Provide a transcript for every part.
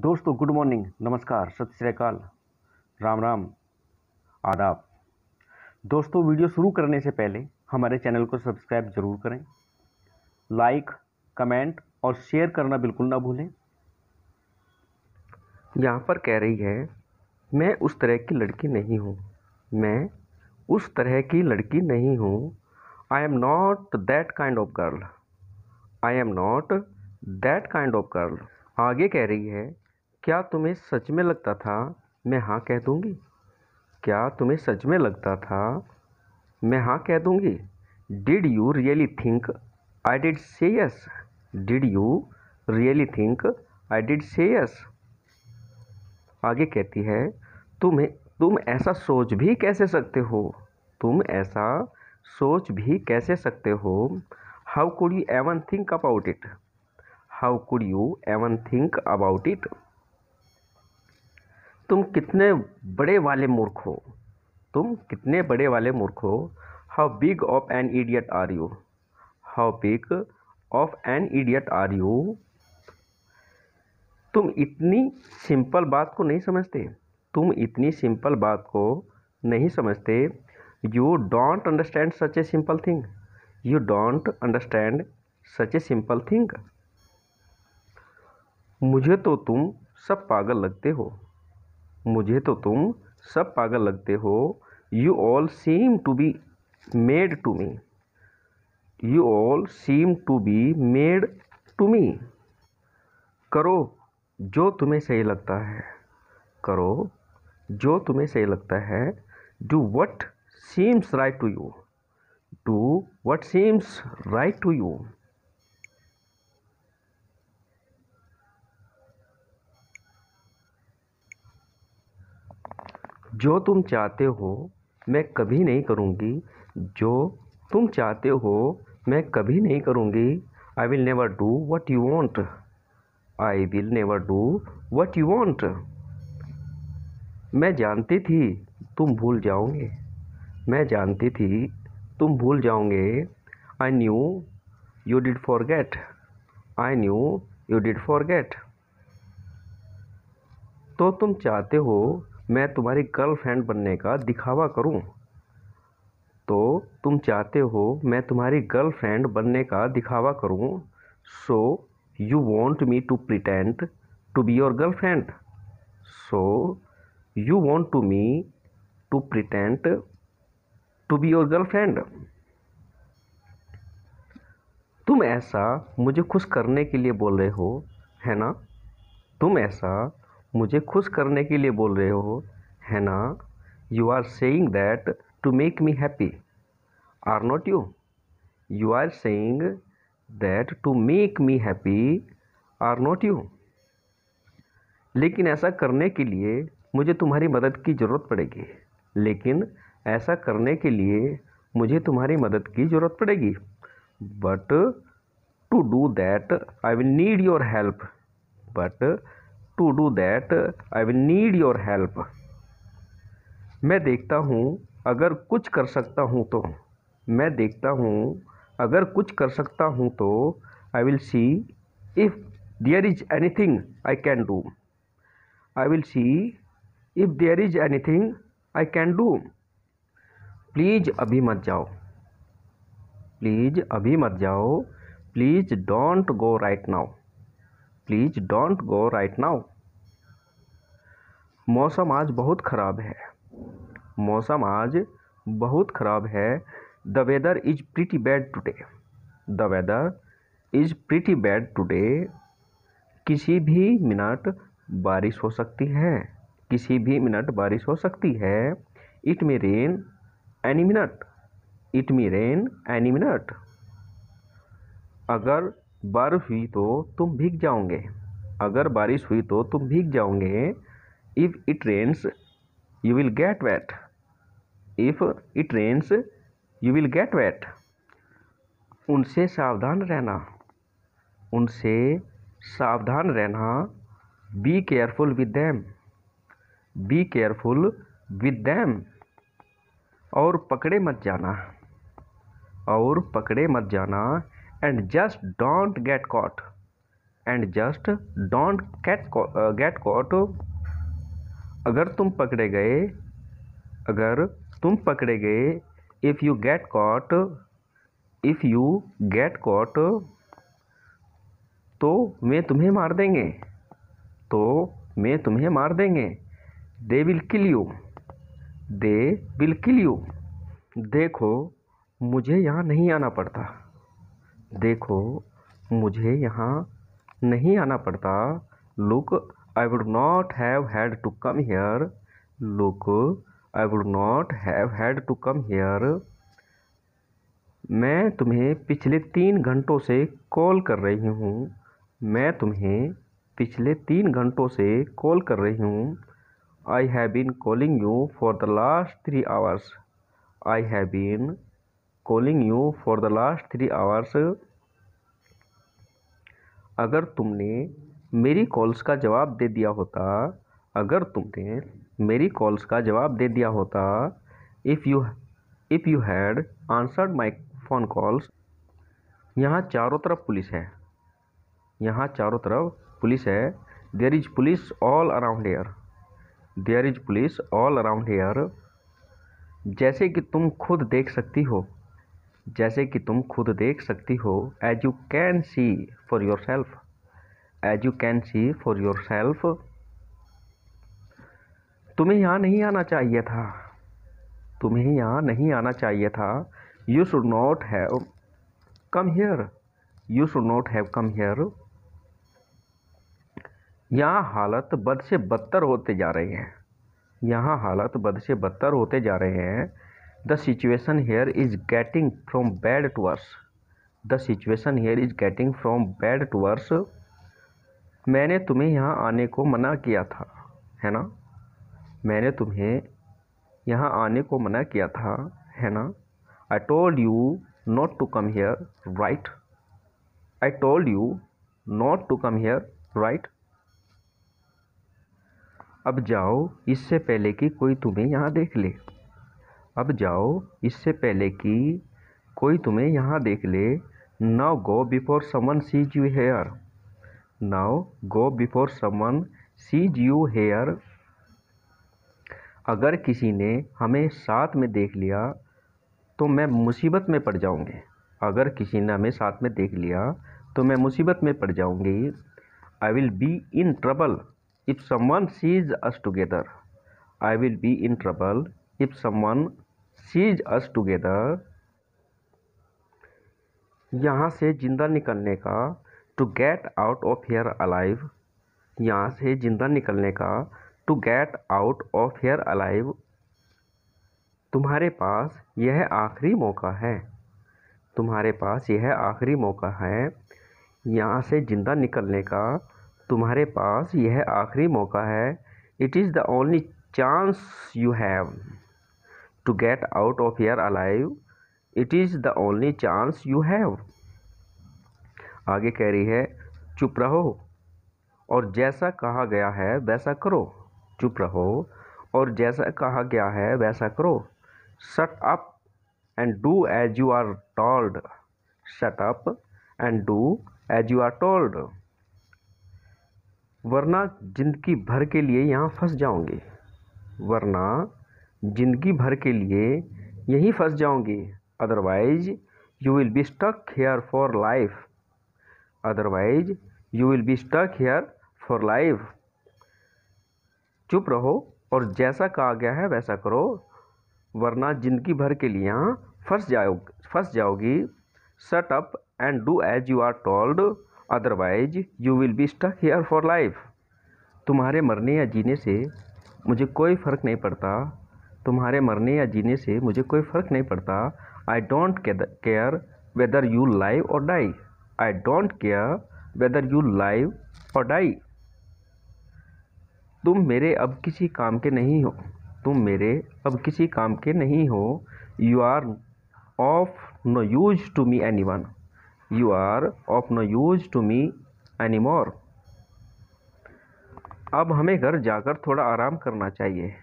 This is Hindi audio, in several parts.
दोस्तों गुड मॉर्निंग नमस्कार सत श्रीकाल राम राम आदाब दोस्तों वीडियो शुरू करने से पहले हमारे चैनल को सब्सक्राइब ज़रूर करें लाइक कमेंट और शेयर करना बिल्कुल ना भूलें यहाँ पर कह रही है मैं उस तरह की लड़की नहीं हूँ मैं उस तरह की लड़की नहीं हूँ I am not that kind of girl I am not that kind of girl आगे कह रही है क्या तुम्हें सच में लगता था मैं हाँ कह दूँगी क्या तुम्हें सच में लगता था मैं हाँ कह दूँगी did you really think I did say yes did you really think I did say yes आगे कहती है तुम्हें तुम ऐसा सोच भी कैसे सकते हो तुम ऐसा सोच भी कैसे सकते हो how could you even think about it how could you even think about it तुम कितने बड़े वाले मूर्ख हो तुम कितने बड़े वाले मूर्ख हो how big of an idiot are you how big of an idiot are you तुम इतनी सिंपल बात को नहीं समझते तुम इतनी सिंपल बात को नहीं समझते you don't understand such a simple thing you don't understand such a simple thing मुझे तो तुम सब पागल लगते हो मुझे तो तुम सब पागल लगते हो you all seem to be mad to me you all seem to be mad to me करो जो तुम्हें सही लगता है करो जो तुम्हें सही लगता है do what seems right to you do what seems right to you जो तुम चाहते हो मैं कभी नहीं करूँगी जो तुम चाहते हो मैं कभी नहीं करूँगी I will never do what you want I will never do what you want मैं जानती थी तुम भूल जाओगे मैं जानती थी तुम भूल जाओगे I knew you did forget I knew you did forget तो तुम चाहते हो मैं तुम्हारी गर्लफ्रेंड बनने का दिखावा करूं तो तुम चाहते हो मैं तुम्हारी गर्लफ्रेंड बनने का दिखावा करूं so you want me to pretend to be your girlfriend so you want to me to pretend to be your girlfriend तुम ऐसा मुझे खुश करने के लिए बोल रहे हो है ना तुम ऐसा मुझे खुश करने के लिए बोल रहे हो है ना you are saying that to make me happy are not you you are saying that to make me happy are not you लेकिन ऐसा करने के लिए मुझे तुम्हारी मदद की ज़रूरत पड़ेगी लेकिन ऐसा करने के लिए मुझे तुम्हारी मदद की ज़रूरत पड़ेगी but to do that I will need your help but to do that I will need your help मैं देखता हूँ अगर कुछ कर सकता हूँ तो मैं देखता हूँ अगर कुछ कर सकता हूँ तो I will see if there is anything I can do I will see if there is anything I can do please अभी मत जाओ प्लीज़ अभी मत जाओ please don't go right now please don't go right now मौसम आज बहुत ख़राब है मौसम आज बहुत ख़राब है the weather is pretty bad today the weather is pretty bad today किसी भी मिनट बारिश हो सकती है किसी भी मिनट बारिश हो सकती है it may rain any minute it may rain any minute अगर बारिश हुई तो तुम भीग जाओगे अगर बारिश हुई तो तुम भीग जाओगे if it rains you will get wet if it rains you will get wet उनसे सावधान रहना उनसे सावधान रहना be careful with them be careful with them और पकड़े मत जाना और पकड़े मत जाना and just don't get caught and just don't get get caught अगर तुम पकड़े गए अगर तुम पकड़े गए if you get caught if you get caught तो मैं तुम्हें मार देंगे तो मैं तुम्हें मार देंगे they will kill you they will kill you देखो मुझे यहाँ नहीं आना पड़ता देखो मुझे यहाँ नहीं आना पड़ता look I would not have had to come here look I would not have had to come here मैं तुम्हें पिछले तीन घंटों से कॉल कर रही हूँ मैं तुम्हें पिछले तीन घंटों से कॉल कर रही हूँ I have been calling you for the last three hours I have been calling you for the last three hours अगर तुमने मेरी कॉल्स का जवाब दे दिया होता अगर तुमने मेरी कॉल्स का जवाब दे दिया होता if you if you had answered my phone calls यहाँ चारों तरफ पुलिस है यहाँ चारों तरफ पुलिस है there is police all around here there is police all around here जैसे कि तुम खुद देख सकती हो जैसे कि तुम खुद देख सकती हो as you can see for yourself as you can see for yourself तुम्हें यहाँ नहीं आना चाहिए था तुम्हें यहाँ नहीं आना चाहिए था you should not have come here you should not have come here यहाँ हालत बद से बदतर होते जा रहे हैं यहाँ हालत बद से बदतर होते जा रहे हैं the situation here is getting from bad to worse the situation here is getting from bad to worse मैंने तुम्हें यहाँ आने को मना किया था है ना मैंने तुम्हें यहाँ आने को मना किया था है ना I told you not to come here right I told you not to come here right अब जाओ इससे पहले कि कोई तुम्हें यहाँ देख ले अब जाओ इससे पहले कि कोई तुम्हें यहाँ देख ले now go before someone sees you here now go before someone sees you here अगर किसी ने हमें साथ में देख लिया तो मैं मुसीबत में पड़ जाऊँगी अगर किसी ने हमें साथ में देख लिया तो मैं मुसीबत में पड़ जाऊँगी I will be in trouble if someone sees us together I will be in trouble if someone sees us together यहाँ से ज़िंदा निकलने का to get out of here alive यहाँ से जिंदा निकलने का to get out of here alive तुम्हारे पास यह आखिरी मौका है तुम्हारे पास यह आखिरी मौका है यहाँ से ज़िंदा निकलने का तुम्हारे पास यह आखिरी मौका है it is the only chance you have to get out of here alive it is the only chance you have आगे कह रही है चुप रहो और जैसा कहा गया है वैसा करो चुप रहो और जैसा कहा गया है वैसा करो shut up and do as you are told shut up and do as you are told वरना जिंदगी भर के लिए यहाँ फंस जाओगे वरना जिंदगी भर के लिए यहीं फंस जाओगे otherwise you will be stuck here for life otherwise you will be stuck here for life चुप रहो और जैसा कहा गया है वैसा करो वरना ज़िंदगी भर के लिए यहाँ फंस जाओ फंस जाओगी shut up and do as you are told otherwise you will be stuck here for life तुम्हारे मरने या जीने से मुझे कोई फ़र्क नहीं पड़ता तुम्हारे मरने या जीने से मुझे कोई फ़र्क नहीं पड़ता I don't care whether you live और die I don't care whether you live और डाई तुम मेरे अब किसी काम के नहीं हो तुम मेरे अब किसी काम के नहीं हो you are of no use to me any one you are of no use to me any more अब हमें घर जाकर थोड़ा आराम करना चाहिए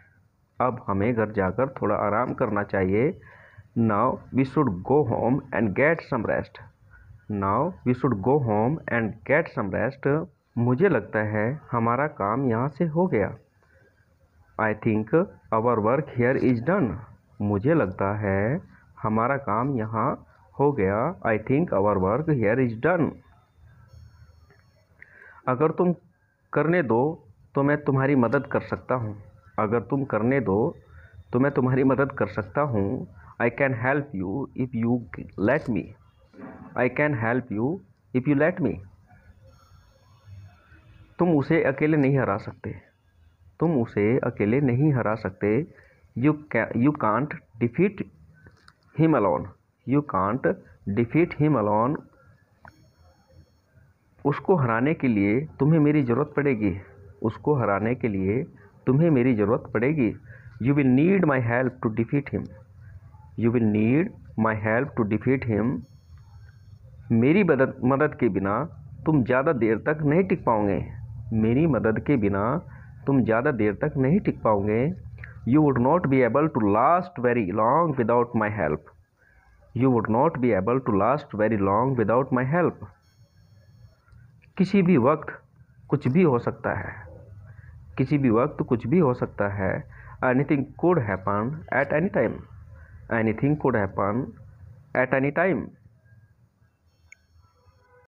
अब हमें घर जाकर थोड़ा आराम करना चाहिए now we should go home and get some rest now we should go home and get some rest मुझे लगता है हमारा काम यहाँ से हो गया I think our work here is done मुझे लगता है हमारा काम यहाँ हो गया I think our work here is done अगर तुम करने दो तो मैं तुम्हारी मदद कर सकता हूँ अगर तुम करने दो तो मैं तुम्हारी मदद कर सकता हूँ I can help you if you let me I can help you if you let me तुम उसे अकेले नहीं हरा सकते तुम उसे अकेले नहीं हरा सकते you you can't defeat him alone you can't defeat him alone उसको हराने के लिए तुम्हें मेरी ज़रूरत पड़ेगी उसको हराने के लिए तुम्हें मेरी ज़रूरत पड़ेगी you will need my help to defeat him you will need my help to defeat him मेरी मदद मदद के बिना तुम ज़्यादा देर तक नहीं टिक पाओगे मेरी मदद के बिना तुम ज़्यादा देर तक नहीं टिक पाओगे you would not be able to last very long without my help you would not be able to last very long without my help किसी भी वक्त कुछ भी हो सकता है किसी भी वक्त कुछ भी हो सकता है anything could happen at any time anything could happen at any time